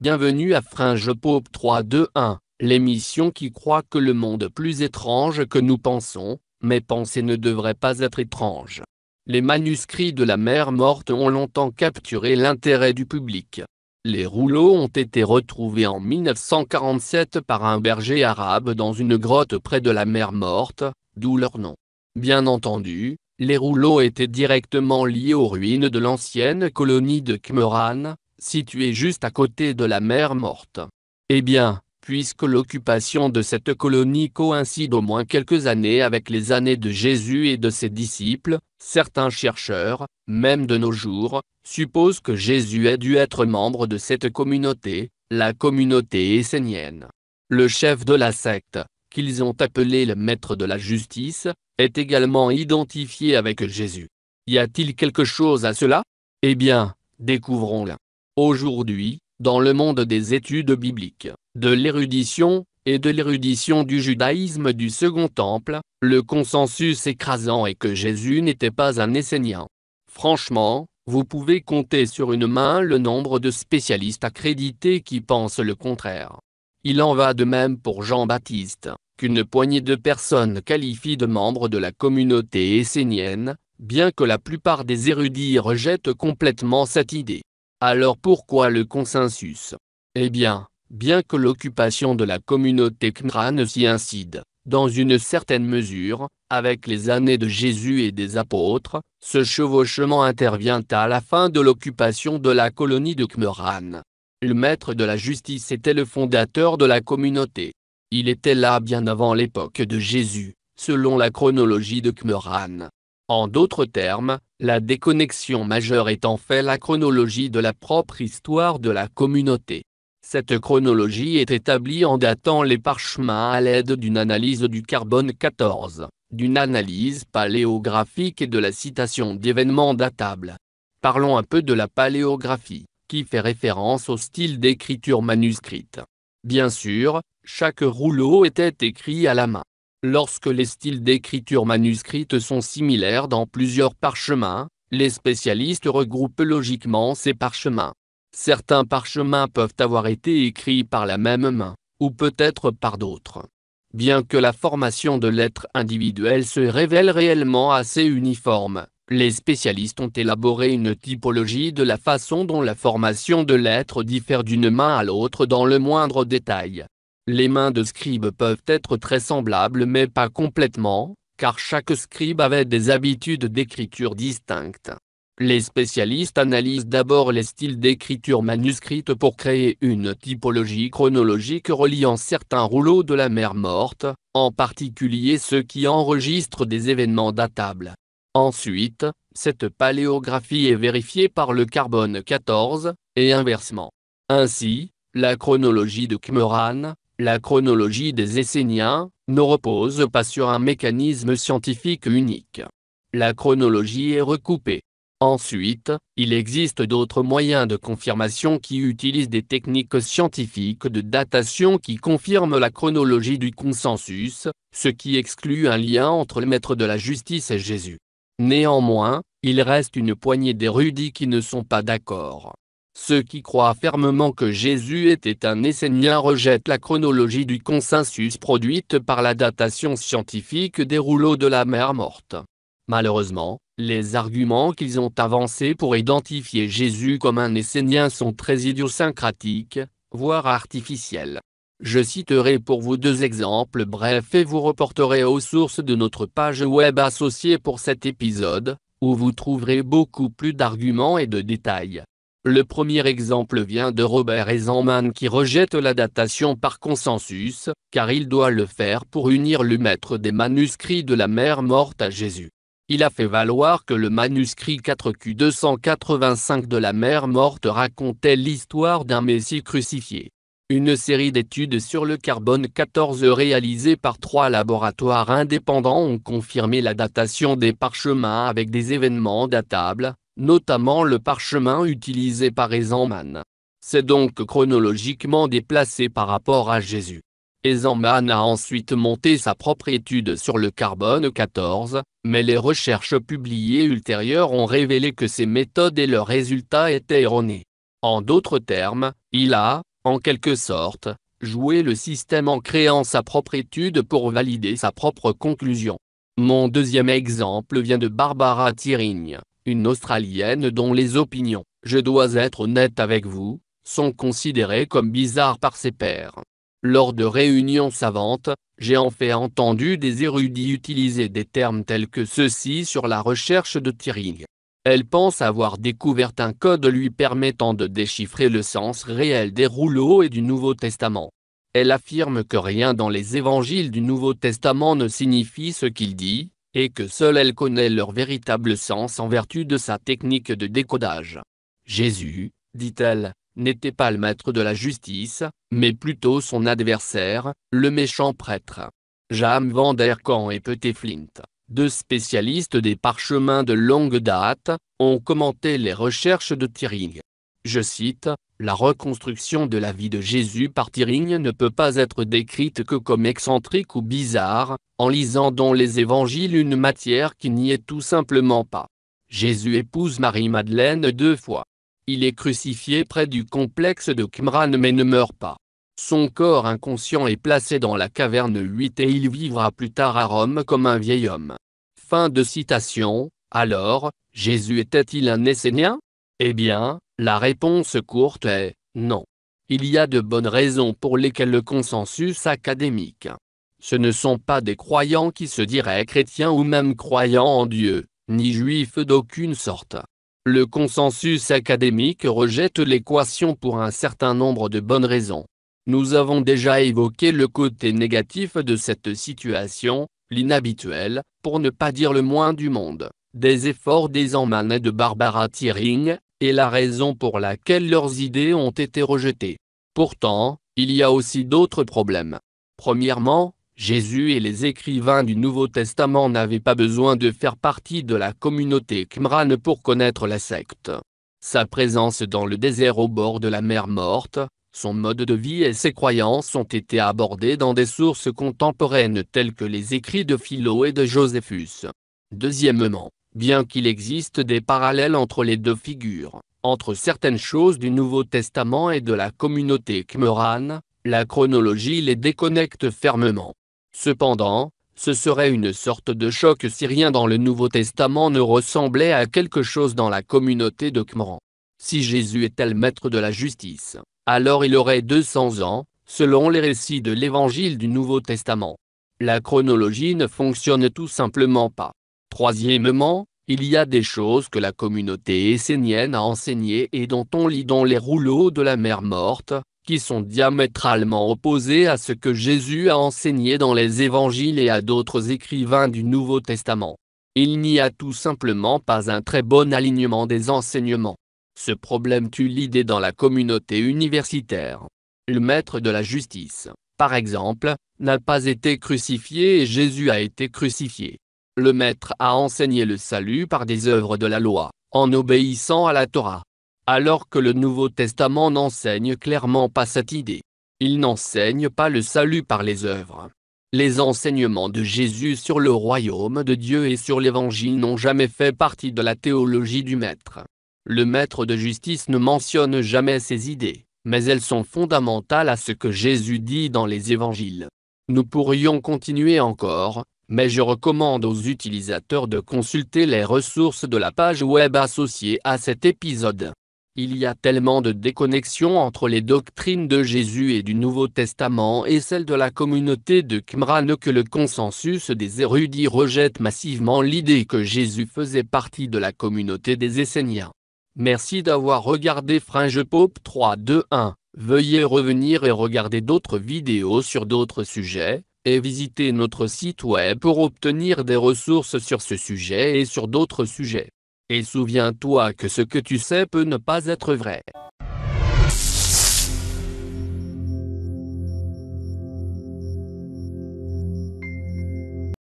Bienvenue à Fringe-Pop 321, l'émission qui croit que le monde est plus étrange que nous pensons, mais penser ne devrait pas être étrange. Les manuscrits de la mer morte ont longtemps capturé l'intérêt du public. Les rouleaux ont été retrouvés en 1947 par un berger arabe dans une grotte près de la mer morte, d'où leur nom. Bien entendu, les rouleaux étaient directement liés aux ruines de l'ancienne colonie de Khmeran, Situé juste à côté de la mer morte. Eh bien, puisque l'occupation de cette colonie coïncide au moins quelques années avec les années de Jésus et de ses disciples, certains chercheurs, même de nos jours, supposent que Jésus ait dû être membre de cette communauté, la communauté essénienne. Le chef de la secte, qu'ils ont appelé le maître de la justice, est également identifié avec Jésus. Y a-t-il quelque chose à cela Eh bien, découvrons-le. Aujourd'hui, dans le monde des études bibliques, de l'érudition, et de l'érudition du judaïsme du Second Temple, le consensus écrasant est que Jésus n'était pas un Essénien. Franchement, vous pouvez compter sur une main le nombre de spécialistes accrédités qui pensent le contraire. Il en va de même pour Jean-Baptiste, qu'une poignée de personnes qualifient de membres de la communauté essénienne, bien que la plupart des érudits rejettent complètement cette idée. Alors pourquoi le consensus Eh bien, bien que l'occupation de la communauté khmerane s'y incide, dans une certaine mesure, avec les années de Jésus et des apôtres, ce chevauchement intervient à la fin de l'occupation de la colonie de Khmeran. Le maître de la justice était le fondateur de la communauté. Il était là bien avant l'époque de Jésus, selon la chronologie de Khmeran. En d'autres termes, la déconnexion majeure est en fait la chronologie de la propre histoire de la communauté. Cette chronologie est établie en datant les parchemins à l'aide d'une analyse du carbone 14, d'une analyse paléographique et de la citation d'événements datables. Parlons un peu de la paléographie, qui fait référence au style d'écriture manuscrite. Bien sûr, chaque rouleau était écrit à la main, Lorsque les styles d'écriture manuscrite sont similaires dans plusieurs parchemins, les spécialistes regroupent logiquement ces parchemins. Certains parchemins peuvent avoir été écrits par la même main, ou peut-être par d'autres. Bien que la formation de lettres individuelles se révèle réellement assez uniforme, les spécialistes ont élaboré une typologie de la façon dont la formation de lettres diffère d'une main à l'autre dans le moindre détail. Les mains de scribes peuvent être très semblables mais pas complètement, car chaque scribe avait des habitudes d'écriture distinctes. Les spécialistes analysent d'abord les styles d'écriture manuscrite pour créer une typologie chronologique reliant certains rouleaux de la mer morte, en particulier ceux qui enregistrent des événements datables. Ensuite, cette paléographie est vérifiée par le carbone 14, et inversement. Ainsi, la chronologie de Qumran, la chronologie des Esséniens ne repose pas sur un mécanisme scientifique unique. La chronologie est recoupée. Ensuite, il existe d'autres moyens de confirmation qui utilisent des techniques scientifiques de datation qui confirment la chronologie du consensus, ce qui exclut un lien entre le maître de la justice et Jésus. Néanmoins, il reste une poignée d'érudits qui ne sont pas d'accord. Ceux qui croient fermement que Jésus était un Essénien rejettent la chronologie du consensus produite par la datation scientifique des rouleaux de la mer morte. Malheureusement, les arguments qu'ils ont avancés pour identifier Jésus comme un Essénien sont très idiosyncratiques, voire artificiels. Je citerai pour vous deux exemples brefs et vous reporterez aux sources de notre page web associée pour cet épisode, où vous trouverez beaucoup plus d'arguments et de détails. Le premier exemple vient de Robert Eisenman qui rejette la datation par consensus, car il doit le faire pour unir le maître des manuscrits de la mère morte à Jésus. Il a fait valoir que le manuscrit 4Q 285 de la mère morte racontait l'histoire d'un Messie crucifié. Une série d'études sur le carbone 14 réalisées par trois laboratoires indépendants ont confirmé la datation des parchemins avec des événements datables, notamment le parchemin utilisé par Ezanman. C'est donc chronologiquement déplacé par rapport à Jésus. Ezanman a ensuite monté sa propre étude sur le carbone 14, mais les recherches publiées ultérieures ont révélé que ses méthodes et leurs résultats étaient erronés. En d'autres termes, il a, en quelque sorte, joué le système en créant sa propre étude pour valider sa propre conclusion. Mon deuxième exemple vient de Barbara Thirigne une Australienne dont les opinions, je dois être honnête avec vous, sont considérées comme bizarres par ses pairs. Lors de réunions savantes, j'ai en fait entendu des érudits utiliser des termes tels que ceux-ci sur la recherche de Turing. Elle pense avoir découvert un code lui permettant de déchiffrer le sens réel des rouleaux et du Nouveau Testament. Elle affirme que rien dans les évangiles du Nouveau Testament ne signifie ce qu'il dit, et que seule elle connaît leur véritable sens en vertu de sa technique de décodage. Jésus, dit-elle, n'était pas le maître de la justice, mais plutôt son adversaire, le méchant prêtre. James van der Kamp et Petit Flint, deux spécialistes des parchemins de longue date, ont commenté les recherches de Tiring. Je cite, la reconstruction de la vie de Jésus par Thirigne ne peut pas être décrite que comme excentrique ou bizarre, en lisant dans les évangiles une matière qui n'y est tout simplement pas. Jésus épouse Marie-Madeleine deux fois. Il est crucifié près du complexe de Qumran mais ne meurt pas. Son corps inconscient est placé dans la caverne 8 et il vivra plus tard à Rome comme un vieil homme. Fin de citation. Alors, Jésus était-il un Essénien eh bien, la réponse courte est non. Il y a de bonnes raisons pour lesquelles le consensus académique. Ce ne sont pas des croyants qui se diraient chrétiens ou même croyants en Dieu, ni juifs d'aucune sorte. Le consensus académique rejette l'équation pour un certain nombre de bonnes raisons. Nous avons déjà évoqué le côté négatif de cette situation, l'inhabituel, pour ne pas dire le moins du monde, des efforts des emmanés de Barbara Thiering, et la raison pour laquelle leurs idées ont été rejetées. Pourtant, il y a aussi d'autres problèmes. Premièrement, Jésus et les écrivains du Nouveau Testament n'avaient pas besoin de faire partie de la communauté Qumran pour connaître la secte. Sa présence dans le désert au bord de la mer morte, son mode de vie et ses croyances ont été abordés dans des sources contemporaines telles que les écrits de Philo et de Josephus. Deuxièmement, bien qu'il existe des parallèles entre les deux figures. Entre certaines choses du Nouveau Testament et de la communauté khmerane, la chronologie les déconnecte fermement. Cependant, ce serait une sorte de choc si rien dans le Nouveau Testament ne ressemblait à quelque chose dans la communauté de Khmeran. Si Jésus était le maître de la justice, alors il aurait 200 ans, selon les récits de l'Évangile du Nouveau Testament. La chronologie ne fonctionne tout simplement pas. Troisièmement, il y a des choses que la communauté essénienne a enseignées et dont on lit dans les rouleaux de la mer morte, qui sont diamétralement opposées à ce que Jésus a enseigné dans les évangiles et à d'autres écrivains du Nouveau Testament. Il n'y a tout simplement pas un très bon alignement des enseignements. Ce problème tue l'idée dans la communauté universitaire. Le maître de la justice, par exemple, n'a pas été crucifié et Jésus a été crucifié le Maître a enseigné le salut par des œuvres de la loi, en obéissant à la Torah. Alors que le Nouveau Testament n'enseigne clairement pas cette idée. Il n'enseigne pas le salut par les œuvres. Les enseignements de Jésus sur le royaume de Dieu et sur l'Évangile n'ont jamais fait partie de la théologie du Maître. Le Maître de justice ne mentionne jamais ces idées, mais elles sont fondamentales à ce que Jésus dit dans les Évangiles. Nous pourrions continuer encore, mais je recommande aux utilisateurs de consulter les ressources de la page web associée à cet épisode. Il y a tellement de déconnexions entre les doctrines de Jésus et du Nouveau Testament et celles de la communauté de Qumran que le consensus des érudits rejette massivement l'idée que Jésus faisait partie de la communauté des Esséniens. Merci d'avoir regardé Fringe Pope 321. Veuillez revenir et regarder d'autres vidéos sur d'autres sujets et visitez notre site web pour obtenir des ressources sur ce sujet et sur d'autres sujets. Et souviens-toi que ce que tu sais peut ne pas être vrai.